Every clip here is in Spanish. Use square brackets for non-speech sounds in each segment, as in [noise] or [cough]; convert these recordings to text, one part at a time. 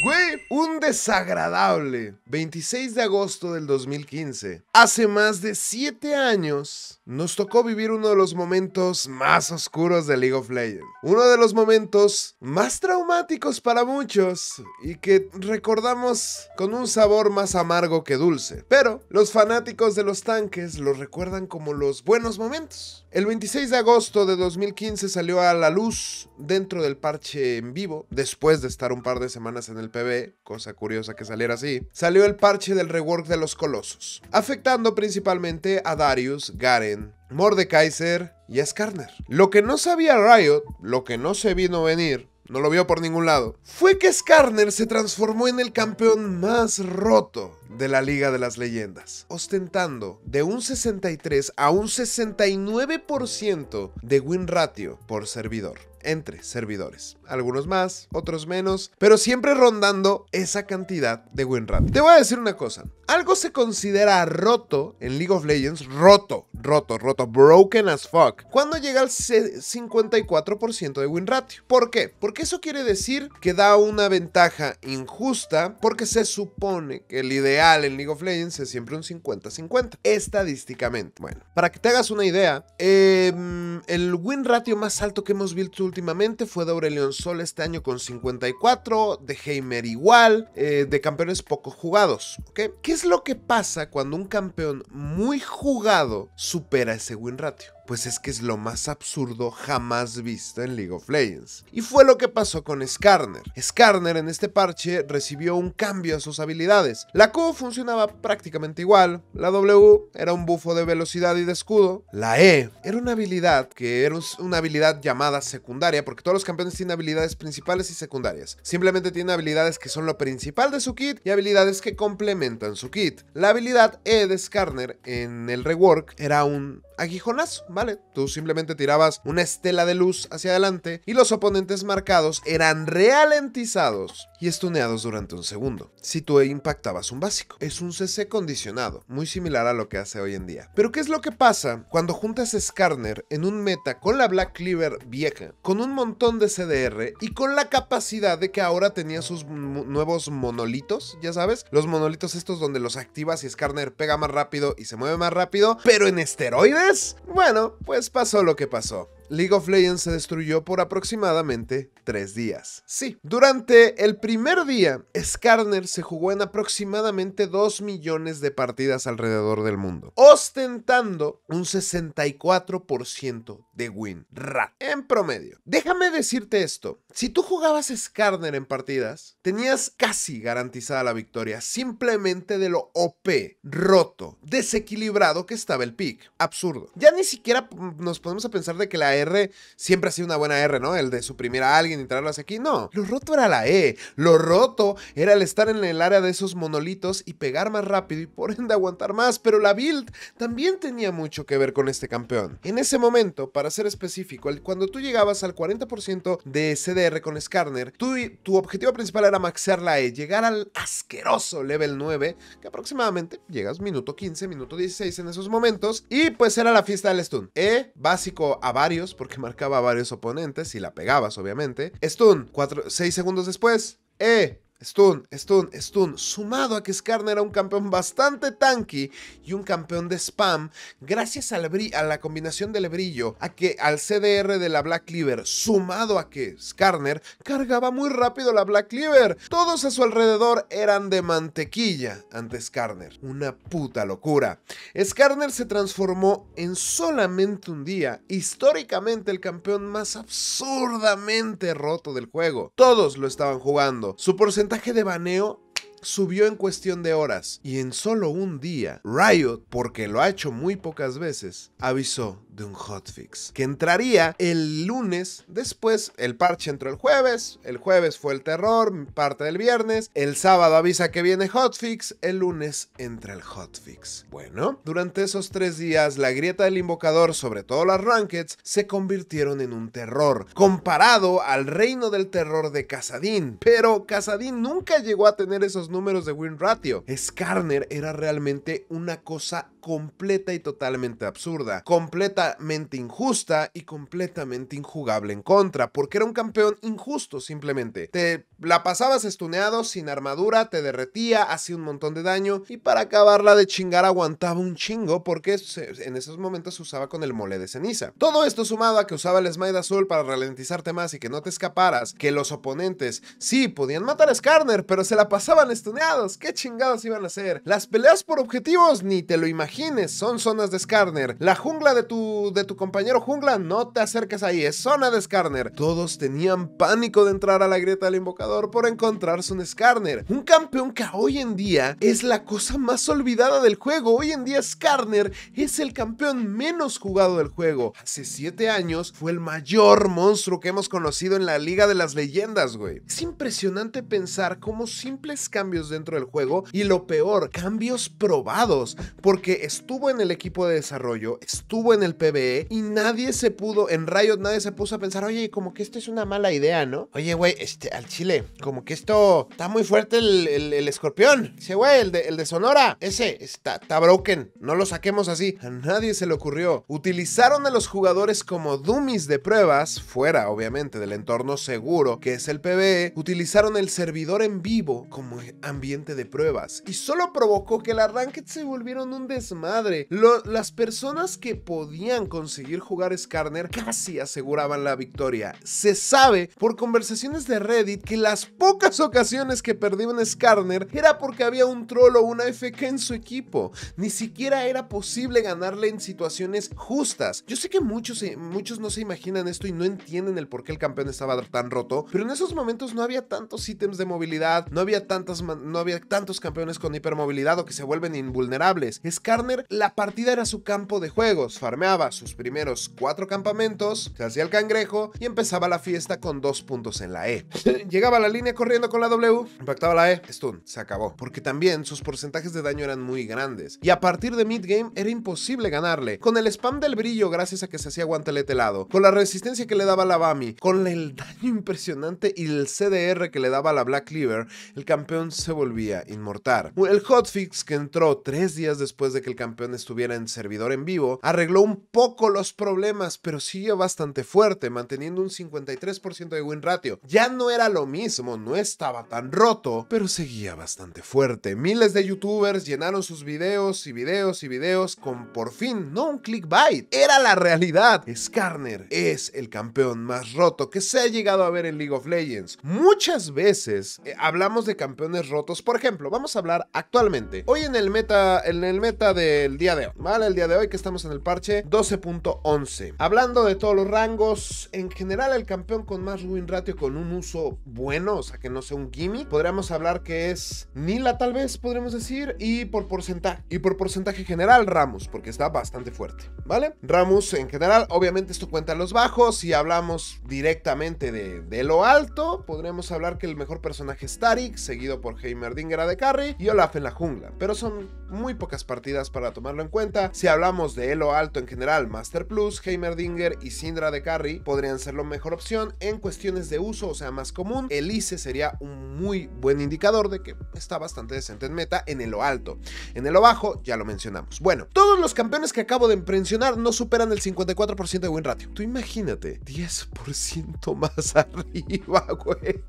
Güey, un desagradable. 26 de agosto del 2015. Hace más de 7 años nos tocó vivir uno de los momentos más oscuros de League of Legends. Uno de los momentos más traumáticos para muchos y que recordamos con un sabor más amargo que dulce. Pero los fanáticos de los tanques lo recuerdan como los buenos momentos. El 26 de agosto de 2015 salió a la luz dentro del parche en vivo, después de estar un par de semanas en el PB, cosa curiosa que saliera así, salió el parche del rework de los colosos, afectando principalmente a Darius, Garen, Mordekaiser y a Skarner. Lo que no sabía Riot, lo que no se vino venir, no lo vio por ningún lado, fue que Skarner se transformó en el campeón más roto de la Liga de las Leyendas, ostentando de un 63 a un 69% de win ratio por servidor entre servidores. Algunos más, otros menos, pero siempre rondando esa cantidad de win ratio. Te voy a decir una cosa, algo se considera roto en League of Legends, roto, roto, roto, broken as fuck, cuando llega al 54% de win ratio. ¿Por qué? Porque eso quiere decir que da una ventaja injusta porque se supone que el ideal en League of Legends es siempre un 50-50, estadísticamente. Bueno, para que te hagas una idea, em, el win ratio más alto que hemos visto últimamente fue de Aurelion Sol este año con 54, de Heimer igual, eh, de campeones poco jugados. ¿Qué es lo que pasa cuando un campeón muy jugado supera ese win ratio? pues es que es lo más absurdo jamás visto en League of Legends. Y fue lo que pasó con Skarner. Skarner en este parche recibió un cambio a sus habilidades. La Q funcionaba prácticamente igual, la W era un bufo de velocidad y de escudo, la E era una habilidad que era una habilidad llamada secundaria, porque todos los campeones tienen habilidades principales y secundarias. Simplemente tiene habilidades que son lo principal de su kit y habilidades que complementan su kit. La habilidad E de Skarner en el rework era un aguijonazo, ¿vale? Tú simplemente tirabas una estela de luz hacia adelante y los oponentes marcados eran ralentizados y estuneados durante un segundo. Si tú impactabas un básico, es un CC condicionado, muy similar a lo que hace hoy en día. Pero ¿qué es lo que pasa cuando juntas Skarner en un meta con la Black Cleaver vieja, con un montón de CDR y con la capacidad de que ahora tenía sus nuevos monolitos, ya sabes, los monolitos estos donde los activas y Skarner pega más rápido y se mueve más rápido, pero en esteroides? Bueno, pues pasó lo que pasó. League of Legends se destruyó por aproximadamente tres días. Sí, durante el primer día, Skarner se jugó en aproximadamente 2 millones de partidas alrededor del mundo, ostentando un 64% de win rate en promedio. Déjame decirte esto, si tú jugabas Skarner en partidas, tenías casi garantizada la victoria simplemente de lo OP, roto, desequilibrado que estaba el pick. Absurdo. Ya ni siquiera nos podemos pensar de que la R siempre ha sido una buena R, ¿no? El de suprimir a alguien y traerlo hacia aquí. No, lo roto era la E. Lo roto era el estar en el área de esos monolitos y pegar más rápido y por ende aguantar más. Pero la build también tenía mucho que ver con este campeón. En ese momento, para ser específico, cuando tú llegabas al 40% de CDR con Skarner, tu objetivo principal era maxear la E, llegar al asqueroso level 9, que aproximadamente llegas minuto 15, minuto 16 en esos momentos. Y pues era la fiesta del stun. E, básico a varios porque marcaba a varios oponentes y la pegabas, obviamente. Stun, 6 segundos después. ¡Eh! Stun, stun, stun, sumado a que Skarner era un campeón bastante tanky y un campeón de spam, gracias al a la combinación del brillo, a que al CDR de la Black Cleaver, sumado a que Skarner cargaba muy rápido la Black Cleaver, todos a su alrededor eran de mantequilla ante Skarner. Una puta locura. Skarner se transformó en solamente un día, históricamente el campeón más absurdamente roto del juego. Todos lo estaban jugando. Su porcentaje porcentaje de baneo subió en cuestión de horas y en solo un día, Riot, porque lo ha hecho muy pocas veces, avisó de un hotfix que entraría el lunes, después el parche entró el jueves, el jueves fue el terror, parte del viernes, el sábado avisa que viene hotfix, el lunes entra el hotfix. Bueno, durante esos tres días la grieta del invocador, sobre todo las rankeds, se convirtieron en un terror, comparado al reino del terror de Casadín, pero Casadín nunca llegó a tener esos números de win ratio. Skarner era realmente una cosa completa y totalmente absurda, completamente injusta y completamente injugable en contra, porque era un campeón injusto simplemente. Te la pasabas estuneado, sin armadura, te derretía, hacía un montón de daño y para acabarla de chingar aguantaba un chingo porque en esos momentos se usaba con el mole de ceniza. Todo esto sumado a que usaba el Smite Azul para ralentizarte más y que no te escaparas, que los oponentes sí podían matar a Skarner, pero se la pasaban estuneados. ¿Qué chingados iban a hacer? Las peleas por objetivos ni te lo imaginas son zonas de Skarner. La jungla de tu, de tu compañero jungla, no te acerques ahí, es zona de Skarner. Todos tenían pánico de entrar a la grieta del invocador por encontrarse un Skarner. Un campeón que hoy en día es la cosa más olvidada del juego. Hoy en día Skarner es el campeón menos jugado del juego. Hace 7 años fue el mayor monstruo que hemos conocido en la Liga de las Leyendas, güey. Es impresionante pensar cómo simples cambios dentro del juego y lo peor, cambios probados, porque estuvo en el equipo de desarrollo, estuvo en el PBE y nadie se pudo, en Riot nadie se puso a pensar, oye, como que esto es una mala idea, ¿no? Oye, güey, este, al chile, como que esto está muy fuerte el, escorpión. Ese güey, el de, el de Sonora, ese está, broken, no lo saquemos así. A nadie se le ocurrió. Utilizaron a los jugadores como dummies de pruebas, fuera obviamente del entorno seguro que es el PBE, utilizaron el servidor en vivo como ambiente de pruebas y solo provocó que el Ranked se volvieron un desastre madre, las personas que podían conseguir jugar Skarner casi aseguraban la victoria. Se sabe por conversaciones de Reddit que las pocas ocasiones que perdieron Skarner era porque había un troll o una FK en su equipo. Ni siquiera era posible ganarle en situaciones justas. Yo sé que muchos, eh, muchos no se imaginan esto y no entienden el por qué el campeón estaba tan roto, pero en esos momentos no había tantos ítems de movilidad, no había, tantas, no había tantos campeones con hipermovilidad o que se vuelven invulnerables. Skarner la partida era su campo de juegos, farmeaba sus primeros cuatro campamentos, se hacía el cangrejo y empezaba la fiesta con dos puntos en la E. [laughs] Llegaba a la línea corriendo con la W, impactaba la E, stun, se acabó, porque también sus porcentajes de daño eran muy grandes, y a partir de mid-game era imposible ganarle, con el spam del brillo gracias a que se hacía guantelete helado, con la resistencia que le daba la Bami, con el daño impresionante y el CDR que le daba la Black Cleaver, el campeón se volvía inmortal. El hotfix que entró tres días después de que el campeón estuviera en servidor en vivo, arregló un poco los problemas, pero siguió bastante fuerte, manteniendo un 53% de win ratio. Ya no era lo mismo, no estaba tan roto, pero seguía bastante fuerte. Miles de youtubers llenaron sus videos y videos y videos con por fin, no un clickbait, era la realidad. Skarner es el campeón más roto que se ha llegado a ver en League of Legends. Muchas veces eh, hablamos de campeones rotos, por ejemplo, vamos a hablar actualmente. Hoy en el meta, en el meta del día de hoy, ¿vale? El día de hoy que estamos en el parche 12.11. Hablando de todos los rangos, en general el campeón con más win ratio con un uso bueno, o sea que no sea un gimmick, podríamos hablar que es Nila tal vez, podríamos decir, y por porcentaje, y por porcentaje general Ramos, porque está bastante fuerte, ¿vale? Ramos en general, obviamente esto cuenta los bajos, si hablamos directamente de, lo alto, podríamos hablar que el mejor personaje es Tarik, seguido por Heimerdinger de Carry y Olaf en la jungla, pero son muy pocas partidas para tomarlo en cuenta. Si hablamos de Elo alto en general, Master Plus, Heimerdinger y Syndra de Carry podrían ser la mejor opción. En cuestiones de uso, o sea, más común, Elise sería un muy buen indicador de que está bastante decente en meta en Elo alto. En Elo bajo, ya lo mencionamos. Bueno, todos los campeones que acabo de impresionar no superan el 54% de win ratio. Tú imagínate, 10% más [laughs] arriba, güey.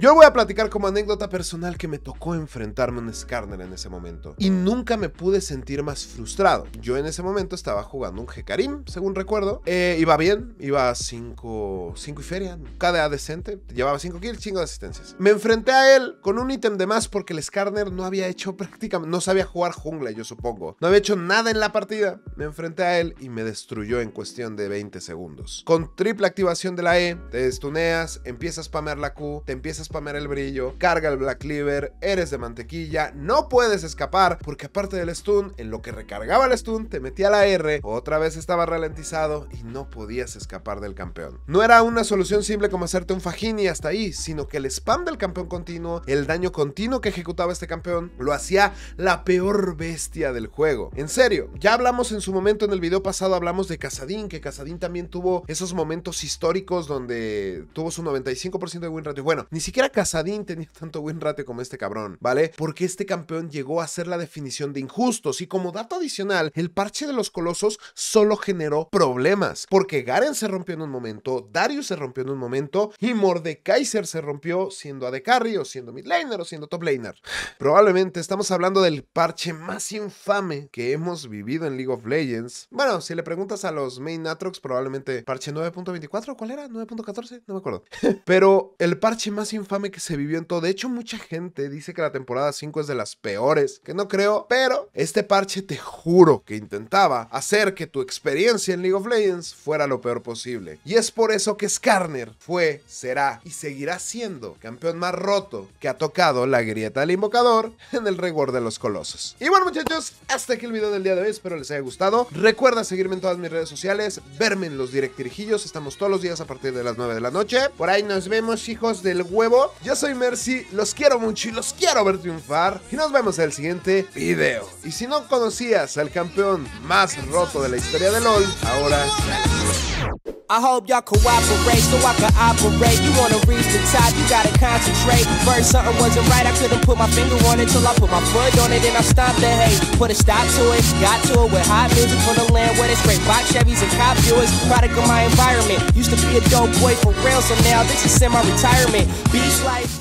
Yo voy a platicar como anécdota personal que me tocó enfrentarme a un Skarner en ese momento. Y nunca me pude sentir más frustrado. Yo en ese momento estaba jugando un Hecarim, según recuerdo. Eh, iba bien, iba a 5 y feria, cada decente. Llevaba 5 kills, chingo de asistencias. Me enfrenté a él con un ítem de más porque el Skarner no había hecho [laughs] prácticamente, no sabía jugar jungla, yo supongo. No había hecho nada en la partida. Me enfrenté a él y me destruyó en cuestión de 20 segundos. Con triple activación de la E, te destuneas, empiezas a spamear la Q, te empiezas spamear el brillo, carga el Black Cleaver, eres de mantequilla, no puedes escapar, porque aparte del stun, en lo que recargaba el stun, te metía la R, otra vez estaba ralentizado y no podías escapar del campeón. No era una solución simple como hacerte un fajín y hasta ahí, sino que el spam del campeón continuo, el daño continuo que ejecutaba este campeón, lo hacía la peor bestia del juego. En serio, ya hablamos en su momento en el video pasado, hablamos de Casadín, que Casadín también tuvo esos momentos históricos donde tuvo su 95% de win ratio. Bueno, ni siquiera siquiera Casadín tenía [laughs] tanto buen rate como este cabrón, ¿vale? Porque este campeón llegó a ser la definición de injustos y como dato adicional, el parche de los colosos solo generó problemas, porque Garen se rompió en un momento, Darius se rompió en un momento y Mordekaiser se rompió siendo AD carry o siendo mid o siendo top laner. Probablemente estamos hablando del parche más infame que hemos vivido en League of Legends. Bueno, si le preguntas a los main Atrox, probablemente parche 9.24, ¿cuál era? 9.14, no me acuerdo. [laughs] Pero el parche más infame infame que se vivió en todo. De hecho, mucha gente dice que la temporada 5 es de las peores, que no creo, pero este parche te juro que intentaba hacer que tu experiencia en League of Legends fuera lo peor posible. Y es por eso que Skarner fue, será y seguirá siendo campeón más roto que ha tocado la grieta del invocador en el reward de los colosos. Y bueno muchachos, hasta aquí el video del día de hoy, espero les haya gustado. Recuerda seguirme en todas mis redes sociales, verme en los directirijillos, estamos todos los días a partir de las 9 de la noche. Por ahí nos vemos hijos del huevo yo soy Mercy, los quiero mucho y los quiero ver triunfar. Y nos vemos en el siguiente video. Y si no conocías al campeón más roto de la historia de LOL, ahora... I hope y'all cooperate so I can operate. You wanna reach the top, you gotta concentrate. First, something wasn't right, I couldn't put my finger on it till I put my foot on it and I stopped the hate. Put a stop to it, got to it with hot music from the land where they spray box Chevys and cop viewers. Product of my environment. Used to be a dope boy for real, so now this is semi retirement. Beach life.